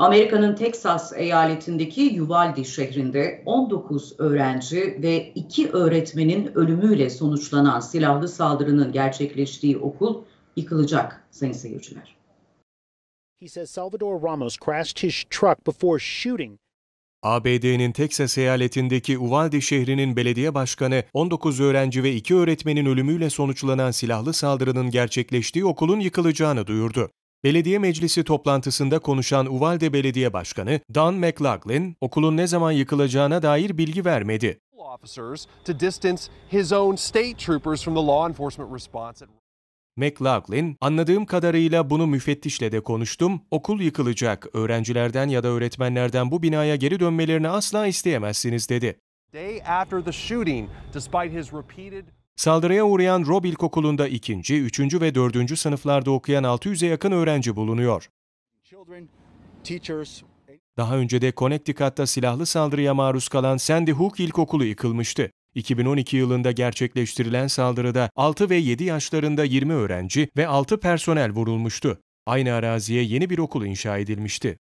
Amerika'nın Teksas eyaletindeki Uvalde şehrinde 19 öğrenci ve 2 öğretmenin ölümüyle sonuçlanan silahlı saldırının gerçekleştiği okul yıkılacak sayın seyirciler. He says Salvador Ramos crashed his truck before shooting. ABD'nin Texas eyaletindeki Uvalde şehrinin belediye başkanı 19 öğrenci ve 2 öğretmenin ölümüyle sonuçlanan silahlı saldırının gerçekleştiği okulun yıkılacağını duyurdu. Belediye meclisi toplantısında konuşan Uvalde Belediye Başkanı Dan McLaughlin, okulun ne zaman yıkılacağına dair bilgi vermedi. McLaughlin, anladığım kadarıyla bunu müfettişle de konuştum, okul yıkılacak, öğrencilerden ya da öğretmenlerden bu binaya geri dönmelerini asla isteyemezsiniz dedi. Saldırıya uğrayan Rob İlkokulu'nda ikinci, üçüncü ve dördüncü sınıflarda okuyan 600'e yakın öğrenci bulunuyor. Daha önce de Connecticut'ta silahlı saldırıya maruz kalan Sandy Hook İlkokulu yıkılmıştı. 2012 yılında gerçekleştirilen saldırıda 6 ve 7 yaşlarında 20 öğrenci ve 6 personel vurulmuştu. Aynı araziye yeni bir okul inşa edilmişti.